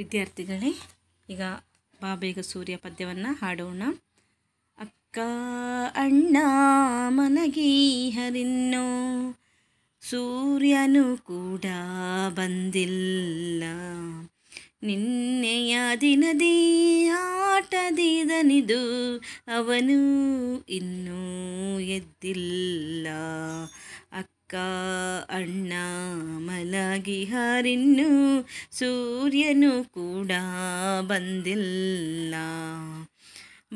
ವಿದ್ಯಾರ್ಥಿಗಳೇ ಈಗ ಬಾಬೇಗ ಸೂರ್ಯ ಪದ್ಯವನ್ನು ಹಾಡೋಣ ಅಕ್ಕ ಅಣ್ಣ ಮನಗಿ ಹರಿನ್ನೋ ಸೂರ್ಯನು ಕೂಡ ಬಂದಿಲ್ಲ ನಿನ್ನೆಯ ದಿನದಿ ಆಟದಿದನಿದು ಅವನು ಇನ್ನೂ ಎದ್ದಿಲ್ಲ ಅಕ್ಕ ಅಣ್ಣ ಬಿಸಿಲಾಗಿ ಸೂರ್ಯನು ಕೂಡ ಬಂದಿಲ್ಲ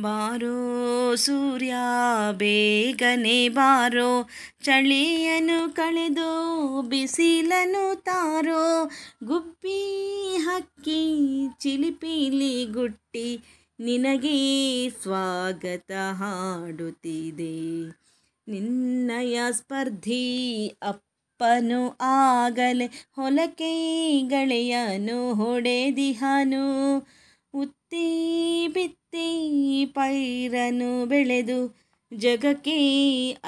ಬಾರೋ ಸೂರ್ಯ ಬೇಗನೆ ಬಾರೋ ಚಳಿಯನು ಕಳೆದು ಬಿಸಿಲನು ತಾರೋ ಗುಬ್ಬಿ ಹಕ್ಕಿ ಚಿಲಿಪಿಲಿ ಗುಟ್ಟಿ ನಿನಗೆ ಸ್ವಾಗತ ಹಾಡುತ್ತಿದೆ ನಿನ್ನಯ ಸ್ಪರ್ಧಿ ಅಪ್ಪ ಅಪ್ಪನು ಆಗಲೇ ಗಳೆಯನು ಹೊಡೆದಿಹನು ಉತ್ತಿ ಬಿತ್ತಿ ಪೈರನು ಬೆಳೆದು ಜಗಕ್ಕೆ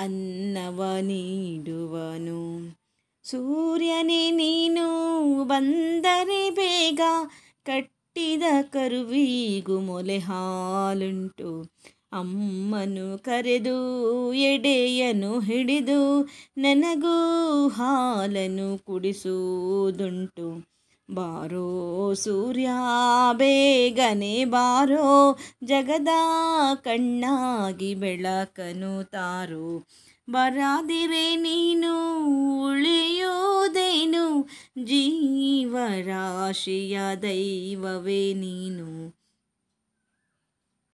ಅನ್ನವ ನೀಡುವನು ಸೂರ್ಯನೇ ನೀನು ಬಂದರೆ ಬೇಗ ಕಟ್ಟಿದ ಕರುವಿಗೂ ಮೊಲೆ ಹಾಲುಂಟು ಅಮ್ಮನು ಕರೆದು ಎಡೆಯನು ಹಿಡಿದು ನನಗೂ ಹಾಲನು ಕುಡಿಸುವುದುಂಟು ಬಾರೋ ಸೂರ್ಯ ಬೇಗನೆ ಬಾರೋ ಜಗದ ಕಣ್ಣಾಗಿ ಬೆಳಕನು ತಾರೋ ಬರಾದಿರೆ ನೀನು ಉಳಿಯೋದೇನು ಜೀವರಾಶಿಯ ದೈವವೇ ನೀನು